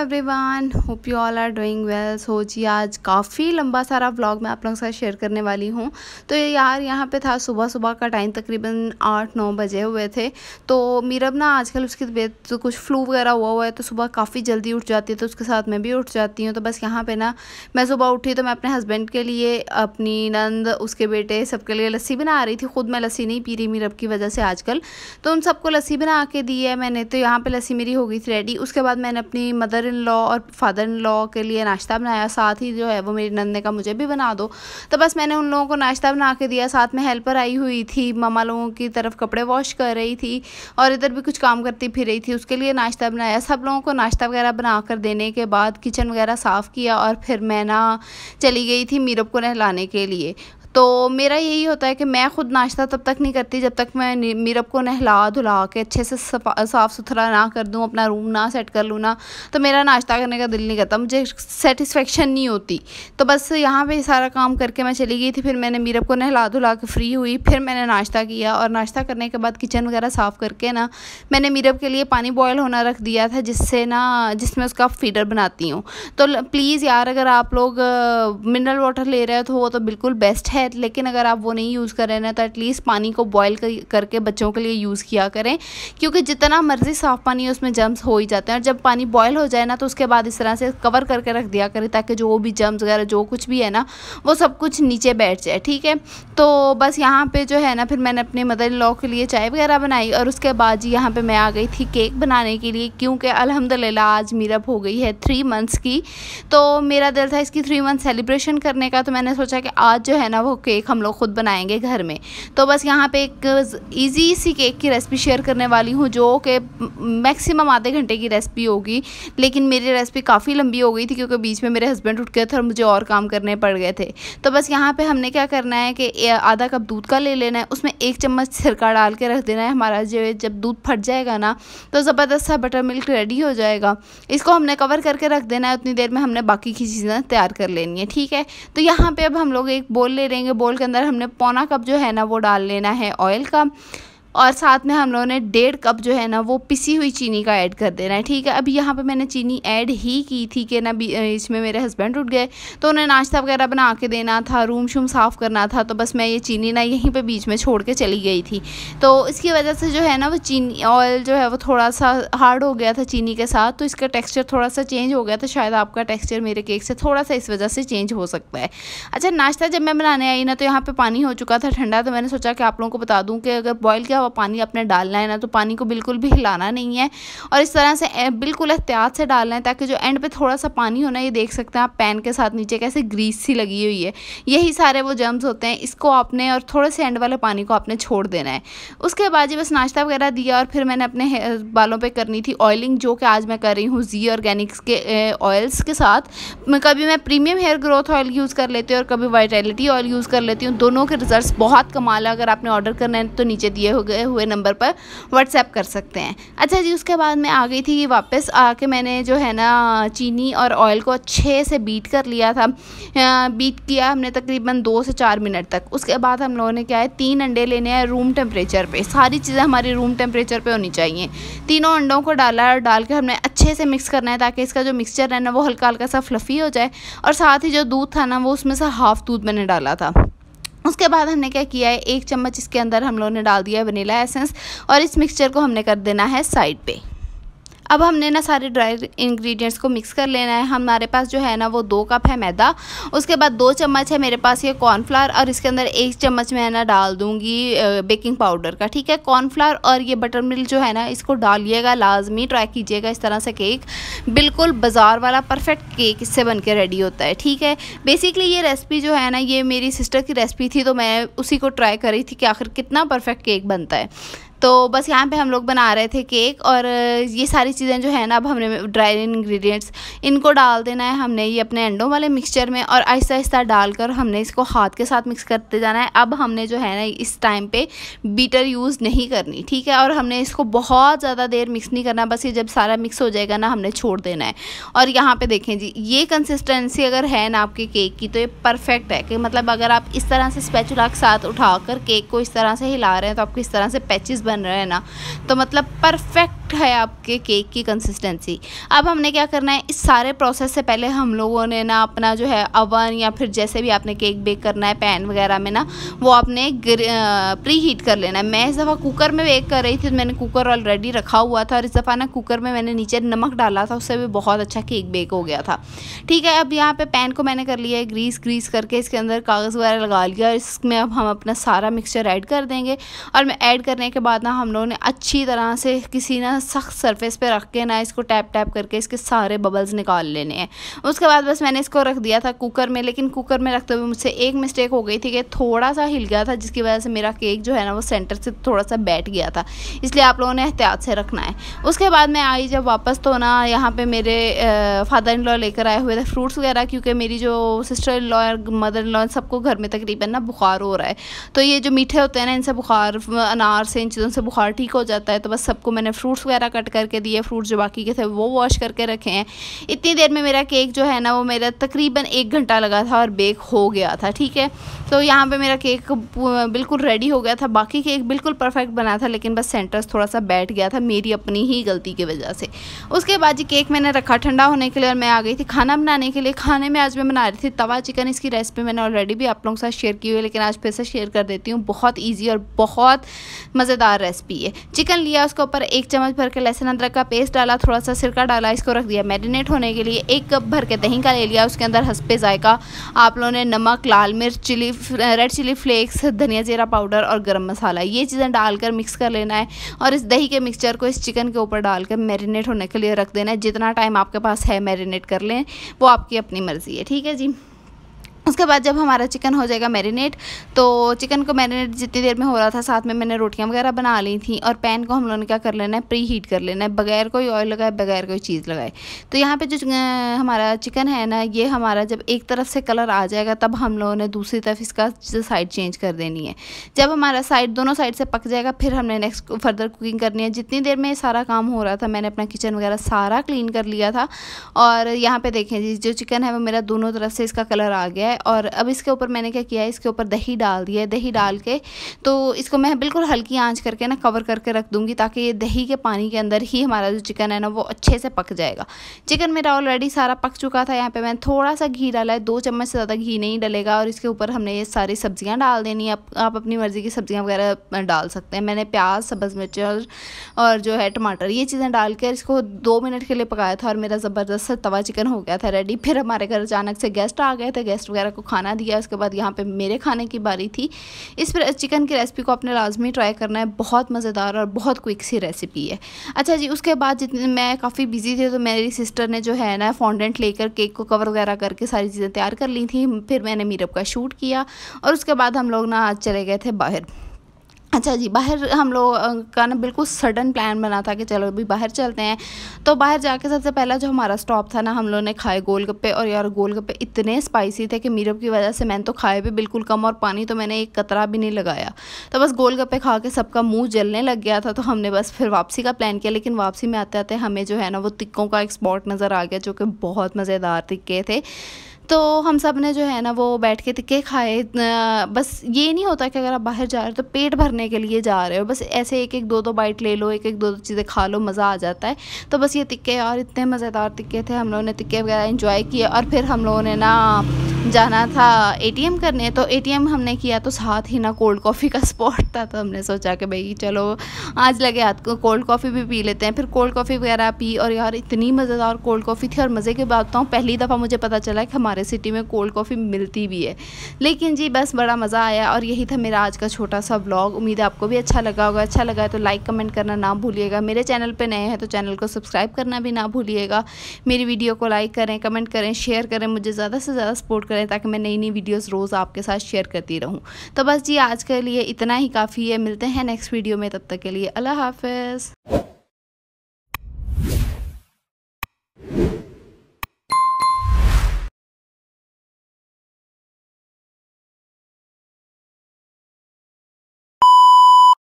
everyone hope you all are doing well so जी आज काफ़ी लंबा सारा व्लॉग मैं आप लोगों के साथ शेयर करने वाली हूँ तो यार यहाँ पे था सुबह सुबह का टाइम तकरीबन आठ नौ बजे हुए थे तो मीरब ना आजकल उसकी तबीयत तो कुछ फ्लू वगैरह हुआ हुआ है तो सुबह काफ़ी जल्दी उठ जाती है तो उसके साथ मैं भी उठ जाती हूँ तो बस यहाँ पर ना मैं सुबह उठी तो मैं अपने हस्बैंड के लिए अपनी नंद उसके बेटे सबके लिए लस्सी बना रही थी ख़ुद मैं लस्सी नहीं पी रही मीरब की वजह से आजकल तो उन सबको लस्सी बना के दी है मैंने तो यहाँ पर लस्सी मेरी हो गई थी रेडी उसके बाद मैंने अपनी मदर इन लॉ और फादर इन लॉ के लिए नाश्ता बनाया साथ ही जो है वो मेरी नंदे का मुझे भी बना दो तो बस मैंने उन लोगों को नाश्ता बना के दिया साथ में हेल्पर आई हुई थी मामा लोगों की तरफ कपड़े वॉश कर रही थी और इधर भी कुछ काम करती फिर रही थी उसके लिए नाश्ता बनाया सब लोगों को नाश्ता वगैरह बना कर देने के बाद किचन वगैरह साफ़ किया और फिर मैं ना चली गई थी मीरब को नहलाने के लिए तो मेरा यही होता है कि मैं ख़ुद नाश्ता तब तक नहीं करती जब तक मैं मीरब को नहला धुला के अच्छे से साफ़ सुथरा ना कर दूँ अपना रूम ना सेट कर लूँ ना तो मेरा नाश्ता करने का दिल नहीं करता मुझे सेटिस्फेक्शन नहीं होती तो बस यहाँ पे सारा काम करके मैं चली गई थी फिर मैंने मीरब को नहला धुला के फ्री हुई फिर मैंने नाश्ता किया और नाश्ता करने के बाद किचन वगैरह साफ़ करके ना मैंने मीरब के लिए पानी बॉयल होना रख दिया था जिससे ना जिसमें उसका फीडर बनाती हूँ तो प्लीज़ यार अगर आप लोग मिनरल वाटर ले रहे हो तो वो तो बिल्कुल बेस्ट है है लेकिन अगर आप वो नहीं यूज़ कर रहे हैं तो एटलीस्ट पानी को बॉयल कर, करके बच्चों के लिए यूज़ किया करें क्योंकि जितना मर्ज़ी साफ़ पानी है उसमें जम्स हो ही जाते हैं और जब पानी बॉयल हो जाए ना तो उसके बाद इस तरह से कवर करके रख दिया करें ताकि जो भी जम्स वगैरह जो कुछ भी है ना वो सब कुछ नीचे बैठ जाए ठीक है तो बस यहाँ पर जो है ना फिर मैंने अपने मदर इन लॉ के लिए चाय वगैरह बनाई और उसके बाद जी यहाँ पर मैं आ गई थी केक बनाने के लिए क्योंकि अलहमदिल्ला आज मीरप हो गई है थ्री मंथ्स की तो मेरा दिल था इसकी थ्री मंथ सेलिब्रेशन करने का तो मैंने सोचा कि आज जो है ना वो केक हम लोग खुद बनाएंगे घर में तो बस यहाँ पे एक ईजी सी केक की रेसिपी शेयर करने वाली हूँ जो कि मैक्सिमम आधे घंटे की रेसिपी होगी लेकिन मेरी रेसिपी काफ़ी लंबी हो गई थी क्योंकि बीच में मेरे हस्बैंड उठ गए थे और मुझे और काम करने पड़ गए थे तो बस यहाँ पर हमने क्या करना है कि आधा कप दूध का ले लेना है उसमें एक चम्मच सिरका डाल के रख देना है हमारा जो जब दूध फट जाएगा ना तो ज़बरदस्त सा बटर मिल्क रेडी हो जाएगा इसको हमने कवर करके रख देना है उतनी देर में हमने बाकी की चीज़ें तैयार कर लेनी है ठीक है तो यहाँ पे अब हम लोग एक बोल ले लेंगे देंगे बोल के अंदर हमने पौना कप जो है ना वो डाल लेना है ऑयल का और साथ में हम लोगों ने डेढ़ कप जो है ना वो पिसी हुई चीनी का ऐड कर देना है ठीक है अभी यहाँ पे मैंने चीनी ऐड ही की थी कि ना इसमें मेरे हस्बैंड उठ गए तो उन्हें नाश्ता वगैरह बना के देना था रूम शूम साफ़ करना था तो बस मैं ये चीनी ना यहीं पर बीच में छोड़ के चली गई थी तो इसकी वजह से जो है ना वो चीनी ऑयल जो है वो थोड़ा सा हार्ड हो गया था चीनी के साथ तो इसका टेक्स्चर थोड़ा सा चेंज हो गया था शायद आपका टेक्स्चर मेरे केक से थोड़ा सा इस वजह से चेंज हो सकता है अच्छा नाश्ता जब मैं बनाने आई ना तो यहाँ पर पानी हो चुका था ठंडा तो मैंने सोचा कि आप लोगों को बता दूँ कि अगर बॉयल किया हुआ पानी आपने डालना है ना तो पानी को बिल्कुल भी हिलाना नहीं है और इस तरह से बिल्कुल एहतियात से डालना है ताकि जो एंड पे थोड़ा सा पानी होना ये देख सकते हैं आप पैन के साथ नीचे कैसे ग्रीस सी लगी हुई है यही सारे वो जम्स होते हैं इसको आपने और थोड़े से एंड वाले पानी को आपने छोड़ देना है उसके बाद जी बस नाश्ता वगैरह दिया और फिर मैंने अपने बालों पर करनी थी ऑयलिंग जो कि आज मैं कर रही हूँ जी ऑर्गेनिक्स के ऑयल्स के साथ मैं कभी मैं premium hair growth oil use कर लेती हूँ और कभी वाइटैलिटी ऑयल यूज़ कर लेती हूँ दोनों के रिजल्ट बहुत कमाल है अगर आपने ऑर्डर करना है तो नीचे दिए हुए दिए हुए नंबर पर व्हाट्सएप कर सकते हैं अच्छा जी उसके बाद मैं आ गई थी वापस आके मैंने जो है ना चीनी और ऑयल को अच्छे से बीट कर लिया था बीट किया हमने तकरीबन दो से चार मिनट तक उसके बाद हम लोगों ने क्या है तीन अंडे लेने हैं रूम टेम्परेचर पर सारी चीज़ें हमारी रूम टेम्परेचर पर होनी चाहिए तीनों अंडों को डाला और डाल के हमने अच्छे से मिक्स करना है ताकि इसका जो मिक्सचर है ना वो हल्का हल्का सा फ्लफ़ी हो जाए और साथ ही जो दूध था ना वो उसमें से हाफ़ दूध मैंने डाला था उसके बाद हमने क्या किया है एक चम्मच इसके अंदर हम लोगों ने डाल दिया है वनीला एसेंस और इस मिक्सचर को हमने कर देना है साइड पे अब हमने ना सारे ड्राई इंग्रेडिएंट्स को मिक्स कर लेना है हमारे पास जो है ना वो दो कप है मैदा उसके बाद दो चम्मच है मेरे पास ये कॉर्नफ्लावर और इसके अंदर एक चम्मच मैं ना डाल दूंगी बेकिंग पाउडर का ठीक है कॉर्नफ्लावर और ये बटर मिल्क जो है ना इसको डालिएगा लाजमी ट्राई कीजिएगा इस तरह से केक बिल्कुल बाज़ार वाला परफेक्ट केक इससे बन के रेडी होता है ठीक है बेसिकली ये रेसिपी जो है ना ये मेरी सिस्टर की रेसिपी थी तो मैं उसी को ट्राई कर रही थी कि आखिर कितना परफेक्ट केक बनता है तो बस यहाँ पे हम लोग बना रहे थे केक और ये सारी चीज़ें जो है ना अब हमने ड्राई इंग्रेडिएंट्स इनको डाल देना है हमने ये अपने अंडों वाले मिक्सचर में और आहिस्ता आहिस्ता डालकर हमने इसको हाथ के साथ मिक्स करते जाना है अब हमने जो है ना इस टाइम पे बीटर यूज़ नहीं करनी ठीक है और हमने इसको बहुत ज़्यादा देर मिक्स नहीं करना बस ये जब सारा मिक्स हो जाएगा ना हमने छोड़ देना है और यहाँ पर देखें जी ये कंसिस्टेंसी अगर है ना आपके केक की तो ये परफेक्ट है कि मतलब अगर आप इस तरह से स्पैचुला के साथ उठा केक को इस तरह से हिला रहे हैं तो आपको इस तरह से पैचेस बन रहे हैं ना तो मतलब परफेक्ट है आपके केक की कंसिस्टेंसी अब हमने क्या करना है इस सारे प्रोसेस से पहले हम लोगों ने ना अपना जो है अवन या फिर जैसे भी आपने केक बेक करना है पैन वगैरह में ना वो आपने प्री हीट कर लेना है मैं इस दफ़ा कुकर में बेक कर रही थी तो मैंने कुकर ऑलरेडी रखा हुआ था और इस दफ़ा ना कुकर में मैंने नीचे नमक डाला था उससे भी बहुत अच्छा केक बेक हो गया था ठीक है अब यहाँ पर पैन को मैंने कर लिया है ग्रीस ग्रीस करके इसके अंदर कागज़ वगैरह लगा लिया और इसमें अब हम अपना सारा मिक्सचर ऐड कर देंगे और मैं ऐड करने के बाद बाद ना हम लोगों ने अच्छी तरह से किसी ना सख्त सरफेस पे रख के ना इसको टैप टैप करके इसके सारे बबल्स निकाल लेने हैं उसके बाद बस मैंने इसको रख दिया था कुकर में लेकिन कुकर में रखते हुए मुझसे एक मिस्टेक हो गई थी कि थोड़ा सा हिल गया था जिसकी वजह से मेरा केक जो है ना वो सेंटर से थोड़ा सा बैठ गया था इसलिए आप लोगों ने एहतियात से रखना है उसके बाद मैं आई जब वापस तो ना यहाँ पर मेरे फादर इन लॉ लेकर आए हुए थे फ्रूट्स वगैरह क्योंकि मेरी जो सिस्टर इन लॉ और मदर इन लॉ सबको घर में तकरीबन ना बुखार हो रहा है तो ये जो मीठे होते हैं ना इनसे बुखार अनार से इन चीज़ों दिन से बुखार ठीक हो जाता है तो बस सबको मैंने फ्रूट्स वगैरह कट करके दिए फ्रूट्स जो बाकी के थे वो वॉश करके रखे हैं इतनी देर में मेरा केक जो है ना वो मेरा तकरीबन एक घंटा लगा था और बेक हो गया था ठीक है तो यहाँ पर मेरा केक बिल्कुल रेडी हो गया था बाकी केक बिल्कुल परफेक्ट बना था लेकिन बस सेंटर्स थोड़ा सा बैठ गया था मेरी अपनी ही गलती की वजह से उसके बाद जी केक मैंने रखा ठंडा होने के लिए और मैं आ गई थी खाना बनाने के लिए खाने में आज मैं बना रही थी तवा चिकन इसकी रेसिपी मैंने ऑलरेडी भी आप लोगों के साथ शेयर की हुई है लेकिन आज फिर से शेयर कर देती हूँ बहुत ईजी और बहुत मज़ेदार मज़ेदार रेसिपी है चिकन लिया उसके ऊपर एक चम्मच भर के लहसुन अदरक का पेस्ट डाला थोड़ा सा सिरका डाला इसको रख दिया मैरिनेट होने के लिए एक कप भर के दही का ले लिया उसके अंदर हंसपे जायका आप लोगों ने नमक लाल मिर्च चिली रेड चिली फ्लेक्स धनिया जीरा पाउडर और गर्म मसाला ये चीज़ें डालकर मिक्स कर लेना है और इस दही के मिक्सचर को इस चिकन के ऊपर डालकर मैरिनेट होने के लिए रख देना है जितना टाइम आपके पास है मैरिनेट कर लें वो आपकी अपनी मर्ज़ी है ठीक है जी उसके बाद जब हमारा चिकन हो जाएगा मैरिनेट तो चिकन को मैरिनेट जितनी देर में हो रहा था साथ में मैंने रोटियां वगैरह बना ली थी और पैन को हम लोगों ने क्या कर लेना है प्री हीट कर लेना है बगैर कोई ऑयल लगाए बगैर कोई चीज़ लगाए तो यहाँ पे जो हमारा चिकन है ना ये हमारा जब एक तरफ से कलर आ जाएगा तब हम लोगों ने दूसरी तरफ इसका साइड चेंज कर देनी है जब हमारा साइड दोनों साइड से पक जाएगा फिर हमने नेक्स्ट फर्दर कुकिंग करनी है जितनी देर में सारा काम हो रहा था मैंने अपना किचन वगैरह सारा क्लीन कर लिया था और यहाँ पर देखें जी जो चिकन है वो मेरा दोनों तरफ से इसका कलर आ गया है है और अब इसके ऊपर मैंने क्या किया है इसके ऊपर दही डाल दिया है दही डाल के तो इसको मैं बिल्कुल हल्की आंच करके ना कवर करके रख दूँगी ताकि ये दही के पानी के अंदर ही हमारा जो चिकन है ना वो अच्छे से पक जाएगा चिकन मेरा ऑलरेडी सारा पक चुका था यहाँ पर मैंने थोड़ा सा घी डाला है दो चम्मच से ज़्यादा घी नहीं डलेगा और इसके ऊपर हमने ये सारी सब्ज़ियाँ डाल देनी आप, आप अपनी मर्ज़ी की सब्ज़ियाँ वगैरह डाल सकते हैं मैंने प्याज सब्ज़ मिर्च और, और जो है टमाटर ये चीज़ें डाल कर इसको दो मिनट के लिए पकाया था और मेरा ज़बरदस्त तवा चिकन हो गया था रेडी फिर हमारे घर अचानक से गेस्ट आ गए थे गेस्ट वगैरह वगैरह को खाना दिया उसके बाद यहाँ पे मेरे खाने की बारी थी इस पर चिकन की रेसिपी को आपने लाजमी ट्राई करना है बहुत मज़ेदार और बहुत क्विक सी रेसिपी है अच्छा जी उसके बाद जितने मैं काफ़ी बिजी थी तो मेरी सिस्टर ने जो है ना फॉन्डेंट लेकर केक को कवर वगैरह करके सारी चीज़ें तैयार कर ली थी फिर मैंने मीरप का शूट किया और उसके बाद हम लोग ना आज चले गए थे बाहर अच्छा जी बाहर हम लोग का ना बिल्कुल सडन प्लान बना था कि चलो अभी बाहर चलते हैं तो बाहर जाके सबसे पहला जो हमारा स्टॉप था ना हम लोगों ने खाए गोलगप्पे और यार गोलगप्पे इतने स्पाइसी थे कि मीरप की वजह से मैंने तो खाए भी बिल्कुल कम और पानी तो मैंने एक कतरा भी नहीं लगाया तो बस गोलगप्पे खा के सबका मुँह जलने लग गया था तो हमने बस फिर वापसी का प्लान किया लेकिन वापसी में आते आते हमें जो है ना वो तिक्कों का एक स्पॉट नज़र आ गया जो कि बहुत मज़ेदार तिक्के थे तो हम सब ने जो है ना वो बैठ के तिक्के खाए बस ये नहीं होता कि अगर आप बाहर जा रहे हो तो पेट भरने के लिए जा रहे हो बस ऐसे एक एक दो दो बाइट ले लो एक एक दो दो चीज़ें खा लो मज़ा आ जाता है तो बस ये तिक्के और इतने मज़ेदार तिक्के थे हम लोगों ने तिक्के वगैरह इंजॉय किए और फिर हम लोगों ने ना जाना था एटीएम करने तो एटीएम हमने किया तो साथ ही ना कोल्ड कॉफ़ी का स्पॉट था तो हमने सोचा कि भाई चलो आज लगे हाथ को कोल्ड कॉफ़ी भी पी लेते हैं फिर कोल्ड कॉफ़ी वगैरह पी और यार इतनी मज़ेदार कोल्ड कॉफ़ी थी और मज़े के बाद तो पहली दफ़ा मुझे पता चला कि हमारे सिटी में कोल्ड कॉफ़ी मिलती भी है लेकिन जी बस बड़ा मज़ा आया और यही था मेरा आज का छोटा सा ब्लॉग उम्मीद है आपको भी अच्छा लगा होगा अच्छा लगा है तो लाइक कमेंट करना ना भूलिएगा मेरे चैनल पर नए हैं तो चैनल को सब्सक्राइब करना भी ना भूलिएगा मेरी वीडियो को लाइक करें कमेंट करें शेयर करें मुझे ज़्यादा से ज़्यादा सपोर्ट करें करें ताकि मैं नई नई वीडियोज़ रोज़ आपके साथ शेयर करती रहूँ तो बस जी आज के लिए इतना ही काफ़ी है मिलते हैं नेक्स्ट वीडियो में तब तक के लिए अल्लाह हाफिज